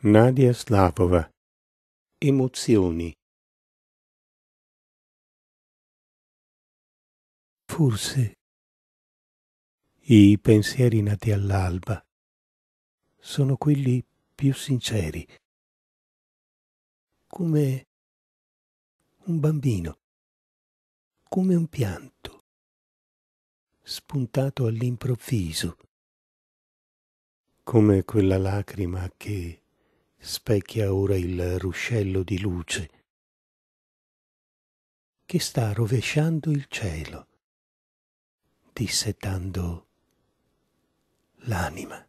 Nadia Slavova Emozioni Forse i pensieri nati all'alba sono quelli più sinceri, come un bambino, come un pianto, spuntato all'improvviso, come quella lacrima che specchia ora il ruscello di luce che sta rovesciando il cielo, dissetando l'anima.